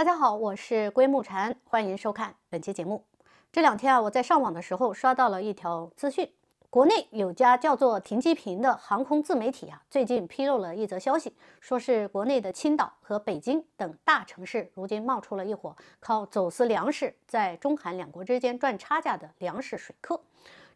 大家好，我是归木禅，欢迎收看本期节目。这两天啊，我在上网的时候刷到了一条资讯，国内有家叫做停机坪的航空自媒体啊，最近披露了一则消息，说是国内的青岛和北京等大城市，如今冒出了一伙靠走私粮食在中韩两国之间赚差价的粮食水客。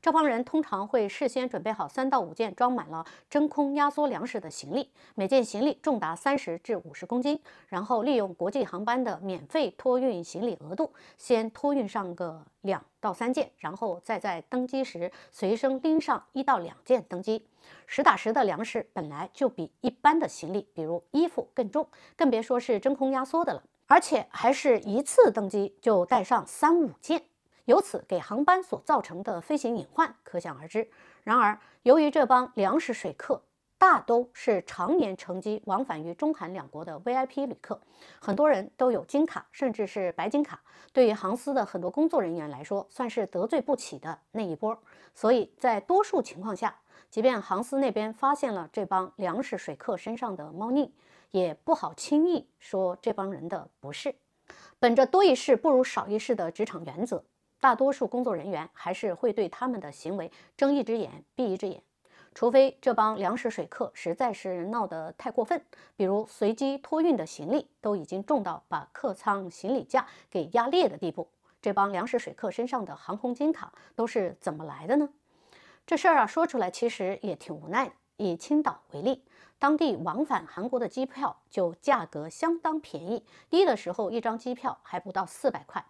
这帮人通常会事先准备好三到五件装满了真空压缩粮食的行李，每件行李重达三十至五十公斤，然后利用国际航班的免费托运行李额度，先托运上个两到三件，然后再在登机时随身拎上一到两件登机。实打实的粮食本来就比一般的行李，比如衣服更重，更别说是真空压缩的了，而且还是一次登机就带上三五件。由此给航班所造成的飞行隐患可想而知。然而，由于这帮粮食水客大都是常年乘机往返于中韩两国的 VIP 旅客，很多人都有金卡甚至是白金卡，对于航司的很多工作人员来说，算是得罪不起的那一波。所以在多数情况下，即便航司那边发现了这帮粮食水客身上的猫腻，也不好轻易说这帮人的不是。本着多一事不如少一事的职场原则。大多数工作人员还是会对他们的行为睁一只眼闭一只眼，除非这帮粮食水客实在是闹得太过分，比如随机托运的行李都已经重到把客舱行李架给压裂的地步。这帮粮食水客身上的航空金卡都是怎么来的呢？这事儿啊，说出来其实也挺无奈。以青岛为例，当地往返韩国的机票就价格相当便宜，低的时候一张机票还不到四百块。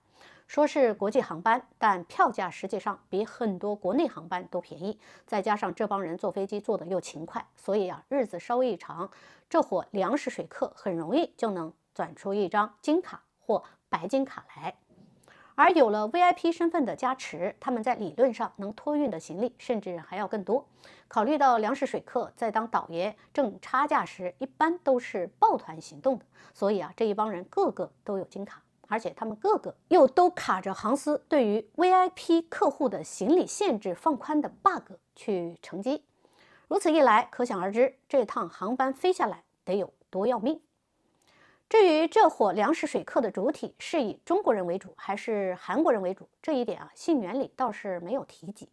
说是国际航班，但票价实际上比很多国内航班都便宜。再加上这帮人坐飞机坐得又勤快，所以啊，日子稍微一长，这伙粮食水客很容易就能转出一张金卡或白金卡来。而有了 VIP 身份的加持，他们在理论上能托运的行李甚至还要更多。考虑到粮食水客在当倒爷挣差价时，一般都是抱团行动的，所以啊，这一帮人个个都有金卡。而且他们个个又都卡着航司对于 VIP 客户的行李限制放宽的 bug 去乘机，如此一来，可想而知这趟航班飞下来得有多要命。至于这伙粮食水客的主体是以中国人为主还是韩国人为主，这一点啊，信源里倒是没有提及。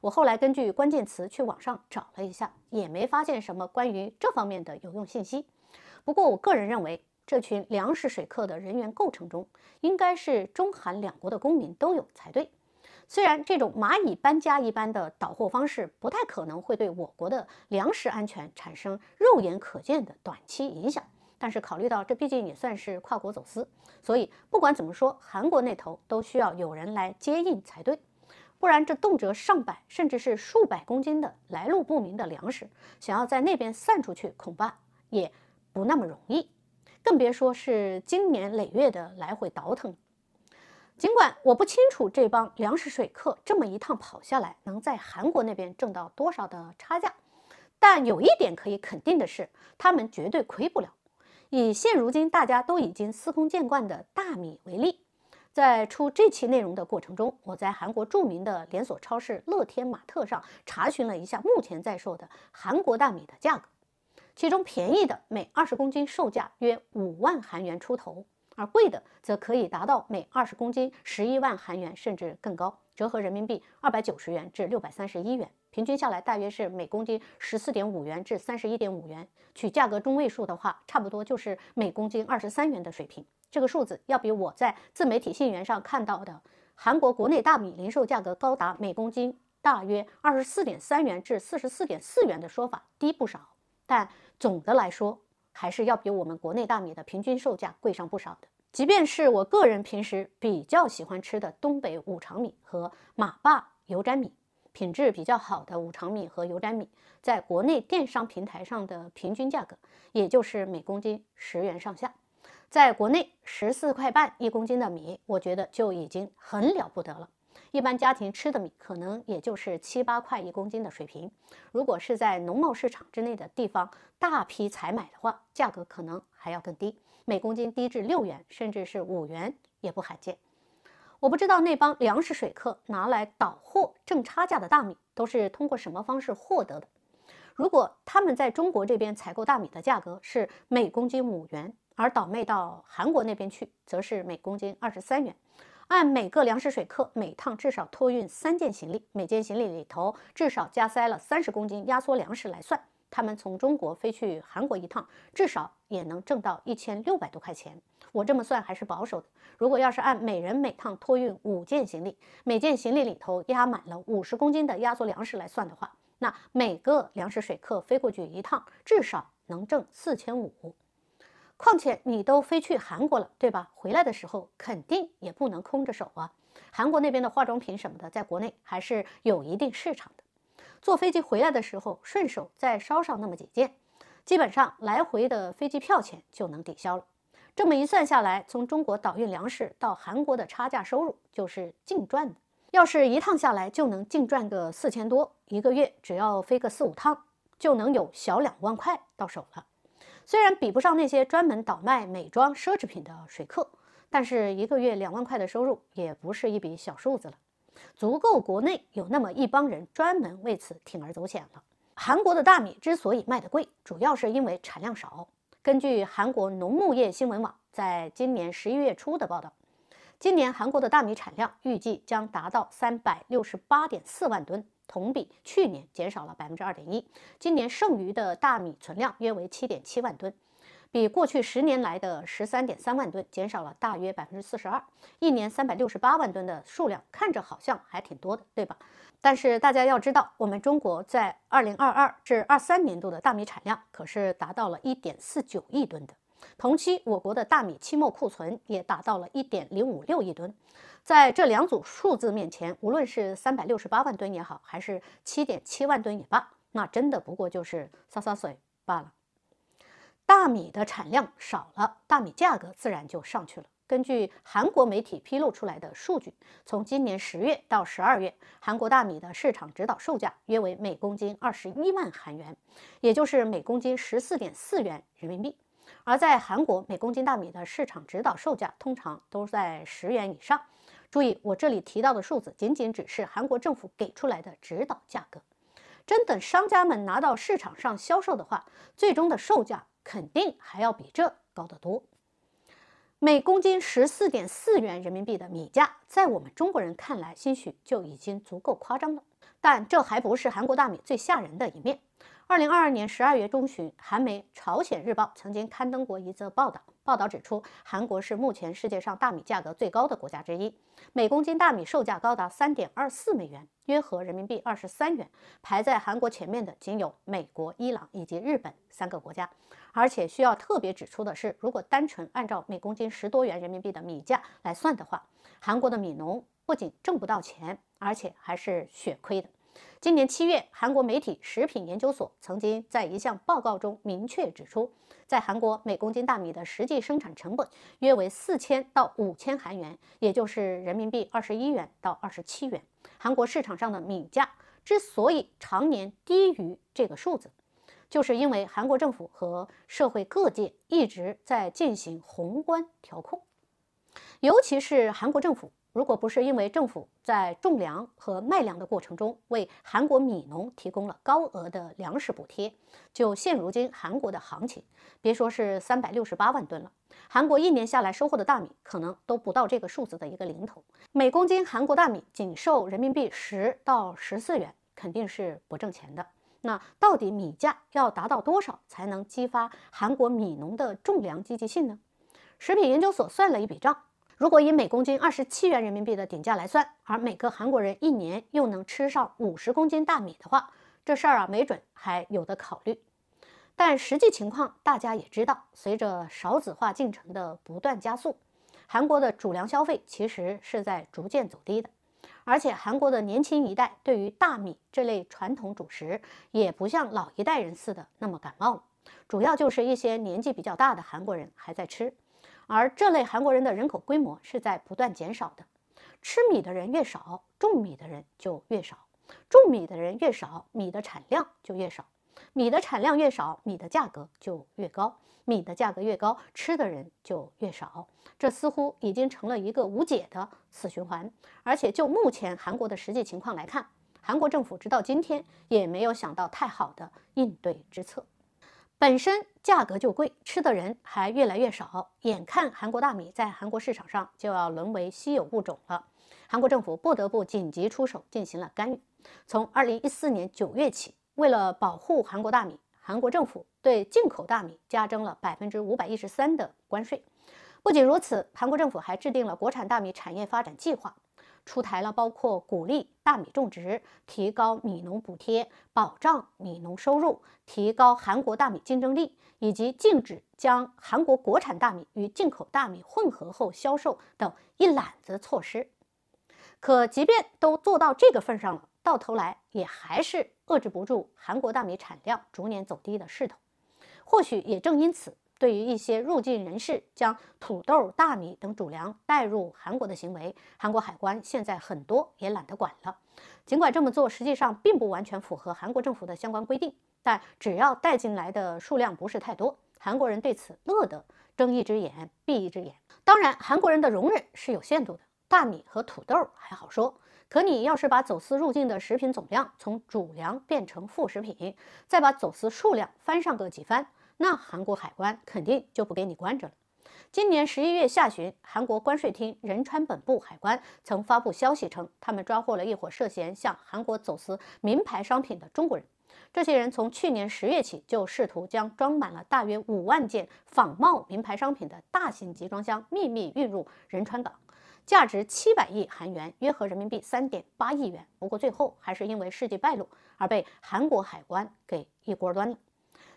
我后来根据关键词去网上找了一下，也没发现什么关于这方面的有用信息。不过我个人认为。这群粮食水客的人员构成中，应该是中韩两国的公民都有才对。虽然这种蚂蚁搬家一般的倒货方式不太可能会对我国的粮食安全产生肉眼可见的短期影响，但是考虑到这毕竟也算是跨国走私，所以不管怎么说，韩国那头都需要有人来接应才对。不然，这动辄上百甚至是数百公斤的来路不明的粮食，想要在那边散出去，恐怕也不那么容易。更别说是经年累月的来回倒腾。尽管我不清楚这帮粮食水客这么一趟跑下来能在韩国那边挣到多少的差价，但有一点可以肯定的是，他们绝对亏不了。以现如今大家都已经司空见惯的大米为例，在出这期内容的过程中，我在韩国著名的连锁超市乐天玛特上查询了一下目前在售的韩国大米的价格。其中便宜的每二十公斤售价约五万韩元出头，而贵的则可以达到每二十公斤十一万韩元，甚至更高，折合人民币二百九十元至六百三十一元，平均下来大约是每公斤十四点五元至三十一点五元，取价格中位数的话，差不多就是每公斤二十三元的水平。这个数字要比我在自媒体信源上看到的韩国国内大米零售价格高达每公斤大约二十四点三元至四十四点四元的说法低不少。但总的来说，还是要比我们国内大米的平均售价贵上不少的。即便是我个人平时比较喜欢吃的东北五常米和马坝油粘米，品质比较好的五常米和油粘米，在国内电商平台上的平均价格，也就是每公斤十元上下。在国内十四块半一公斤的米，我觉得就已经很了不得了。一般家庭吃的米可能也就是七八块一公斤的水平，如果是在农贸市场之内的地方大批采买的话，价格可能还要更低，每公斤低至六元，甚至是五元也不罕见。我不知道那帮粮食水客拿来倒货挣差价的大米都是通过什么方式获得的。如果他们在中国这边采购大米的价格是每公斤五元，而倒卖到韩国那边去，则是每公斤二十三元。按每个粮食水客每趟至少托运三件行李，每件行李里头至少加塞了三十公斤压缩粮食来算，他们从中国飞去韩国一趟，至少也能挣到一千六百多块钱。我这么算还是保守的，如果要是按每人每趟托运五件行李，每件行李里头压满了五十公斤的压缩粮食来算的话，那每个粮食水客飞过去一趟，至少能挣四千五。况且你都飞去韩国了，对吧？回来的时候肯定也不能空着手啊。韩国那边的化妆品什么的，在国内还是有一定市场的。坐飞机回来的时候，顺手再捎上那么几件，基本上来回的飞机票钱就能抵消了。这么一算下来，从中国倒运粮食到韩国的差价收入就是净赚的。要是一趟下来就能净赚个四千多，一个月只要飞个四五趟，就能有小两万块到手了。虽然比不上那些专门倒卖美妆奢侈品的水客，但是一个月两万块的收入也不是一笔小数字了，足够国内有那么一帮人专门为此铤而走险了。韩国的大米之所以卖得贵，主要是因为产量少。根据韩国农牧业新闻网在今年十一月初的报道，今年韩国的大米产量预计将达到三百六十八点四万吨。同比去年减少了百分之二点一，今年剩余的大米存量约为七点七万吨，比过去十年来的十三点三万吨减少了大约百分之四十二。一年三百六十八万吨的数量看着好像还挺多的，对吧？但是大家要知道，我们中国在二零二二至二三年度的大米产量可是达到了一点四九亿吨的。同期，我国的大米期末库存也达到了一点零五六亿吨。在这两组数字面前，无论是三百六十八万吨也好，还是七点七万吨也罢，那真的不过就是洒洒水罢了。大米的产量少了，大米价格自然就上去了。根据韩国媒体披露出来的数据，从今年十月到十二月，韩国大米的市场指导售价约为每公斤二十一万韩元，也就是每公斤十四点四元人民币。而在韩国，每公斤大米的市场指导售价通常都在十元以上。注意，我这里提到的数字仅仅只是韩国政府给出来的指导价格。真等商家们拿到市场上销售的话，最终的售价肯定还要比这高得多。每公斤十四点四元人民币的米价，在我们中国人看来，兴许就已经足够夸张了。但这还不是韩国大米最吓人的一面。二零二二年十二月中旬，韩媒《朝鲜日报》曾经刊登过一则报道。报道指出，韩国是目前世界上大米价格最高的国家之一，每公斤大米售价高达三点二四美元，约合人民币二十三元。排在韩国前面的仅有美国、伊朗以及日本三个国家。而且需要特别指出的是，如果单纯按照每公斤十多元人民币的米价来算的话，韩国的米农不仅挣不到钱，而且还是血亏的。今年七月，韩国媒体食品研究所曾经在一项报告中明确指出，在韩国每公斤大米的实际生产成本约为四千到五千韩元，也就是人民币二十一元到二十七元。韩国市场上的米价之所以常年低于这个数字，就是因为韩国政府和社会各界一直在进行宏观调控，尤其是韩国政府。如果不是因为政府在种粮和卖粮的过程中为韩国米农提供了高额的粮食补贴，就现如今韩国的行情，别说是三百六十八万吨了，韩国一年下来收获的大米可能都不到这个数字的一个零头。每公斤韩国大米仅售人民币十到十四元，肯定是不挣钱的。那到底米价要达到多少才能激发韩国米农的种粮积极性呢？食品研究所算了一笔账。如果以每公斤二十七元人民币的顶价来算，而每个韩国人一年又能吃上五十公斤大米的话，这事儿啊，没准还有的考虑。但实际情况大家也知道，随着少子化进程的不断加速，韩国的主粮消费其实是在逐渐走低的。而且韩国的年轻一代对于大米这类传统主食，也不像老一代人似的那么感冒，主要就是一些年纪比较大的韩国人还在吃。而这类韩国人的人口规模是在不断减少的，吃米的人越少，种米的人就越少，种米的人越少，米的产量就越少，米的产量越少，米的价格就越高，米的价格越高，吃的人就越少，这似乎已经成了一个无解的死循环。而且就目前韩国的实际情况来看，韩国政府直到今天也没有想到太好的应对之策。本身价格就贵，吃的人还越来越少，眼看韩国大米在韩国市场上就要沦为稀有物种了，韩国政府不得不紧急出手进行了干预。从二零一四年九月起，为了保护韩国大米，韩国政府对进口大米加征了百分之五百一十三的关税。不仅如此，韩国政府还制定了国产大米产业发展计划。出台了包括鼓励大米种植、提高米农补贴、保障米农收入、提高韩国大米竞争力，以及禁止将韩国国产大米与进口大米混合后销售等一揽子措施。可即便都做到这个份上了，到头来也还是遏制不住韩国大米产量逐年走低的势头。或许也正因此。对于一些入境人士将土豆、大米等主粮带入韩国的行为，韩国海关现在很多也懒得管了。尽管这么做实际上并不完全符合韩国政府的相关规定，但只要带进来的数量不是太多，韩国人对此乐得睁一只眼闭一只眼。当然，韩国人的容忍是有限度的。大米和土豆还好说，可你要是把走私入境的食品总量从主粮变成副食品，再把走私数量翻上个几番。那韩国海关肯定就不给你关着了。今年十一月下旬，韩国关税厅仁川本部海关曾发布消息称，他们抓获了一伙涉嫌向韩国走私名牌商品的中国人。这些人从去年十月起就试图将装满了大约五万件仿冒名牌商品的大型集装箱秘密运入仁川港，价值七百亿韩元，约合人民币三点八亿元。不过最后还是因为事迹败露而被韩国海关给一锅端了。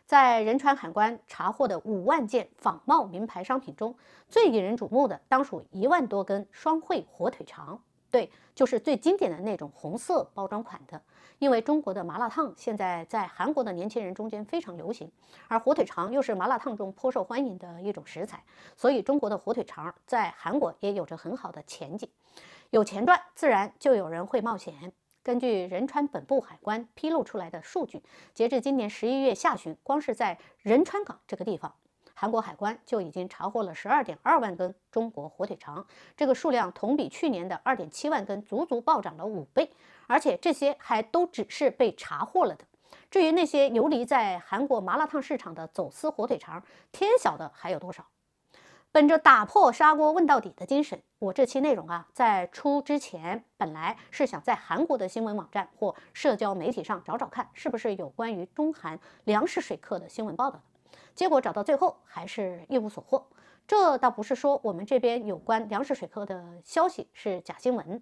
在仁川海关查获的五万件仿冒名牌商品中，最引人瞩目的当属一万多根双汇火腿肠。对，就是最经典的那种红色包装款的。因为中国的麻辣烫现在在韩国的年轻人中间非常流行，而火腿肠又是麻辣烫中颇受欢迎的一种食材，所以中国的火腿肠在韩国也有着很好的前景。有钱赚，自然就有人会冒险。根据仁川本部海关披露出来的数据，截至今年十一月下旬，光是在仁川港这个地方，韩国海关就已经查获了十二点二万根中国火腿肠。这个数量同比去年的二点七万根，足足暴涨了五倍。而且这些还都只是被查获了的。至于那些游离在韩国麻辣烫市场的走私火腿肠，天晓得还有多少。本着打破砂锅问到底的精神，我这期内容啊，在出之前本来是想在韩国的新闻网站或社交媒体上找找看，是不是有关于中韩粮食水客的新闻报道的。结果找到最后还是一无所获。这倒不是说我们这边有关粮食水客的消息是假新闻，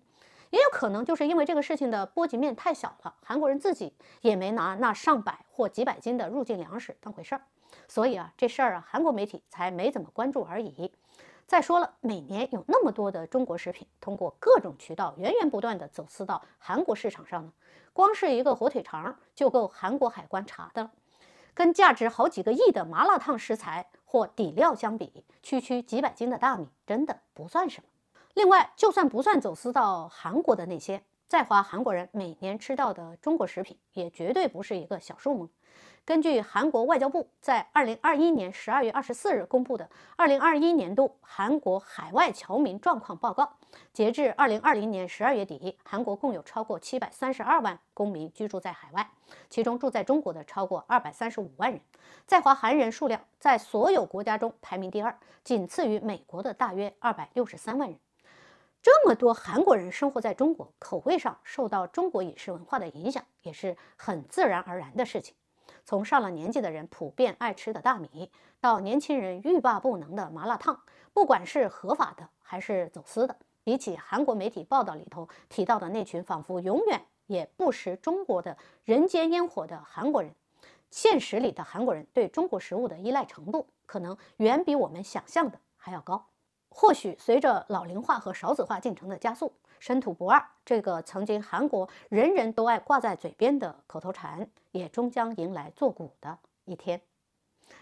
也有可能就是因为这个事情的波及面太小了，韩国人自己也没拿那上百或几百斤的入境粮食当回事儿。所以啊，这事儿啊，韩国媒体才没怎么关注而已。再说了，每年有那么多的中国食品通过各种渠道源源不断地走私到韩国市场上呢，光是一个火腿肠就够韩国海关查的了。跟价值好几个亿的麻辣烫食材或底料相比，区区几百斤的大米真的不算什么。另外，就算不算走私到韩国的那些，在华韩国人每年吃到的中国食品，也绝对不是一个小数目。根据韩国外交部在二零二一年十二月二十四日公布的二零二一年度韩国海外侨民状况报告，截至二零二零年十二月底，韩国共有超过七百三十二万公民居住在海外，其中住在中国的超过二百三十五万人，在华韩人数量在所有国家中排名第二，仅次于美国的大约二百六十三万人。这么多韩国人生活在中国，口味上受到中国饮食文化的影响，也是很自然而然的事情。从上了年纪的人普遍爱吃的大米，到年轻人欲罢不能的麻辣烫，不管是合法的还是走私的，比起韩国媒体报道里头提到的那群仿佛永远也不食中国的“人间烟火”的韩国人，现实里的韩国人对中国食物的依赖程度，可能远比我们想象的还要高。或许随着老龄化和少子化进程的加速。生土不二，这个曾经韩国人人都爱挂在嘴边的口头禅，也终将迎来作古的一天。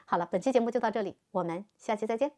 好了，本期节目就到这里，我们下期再见。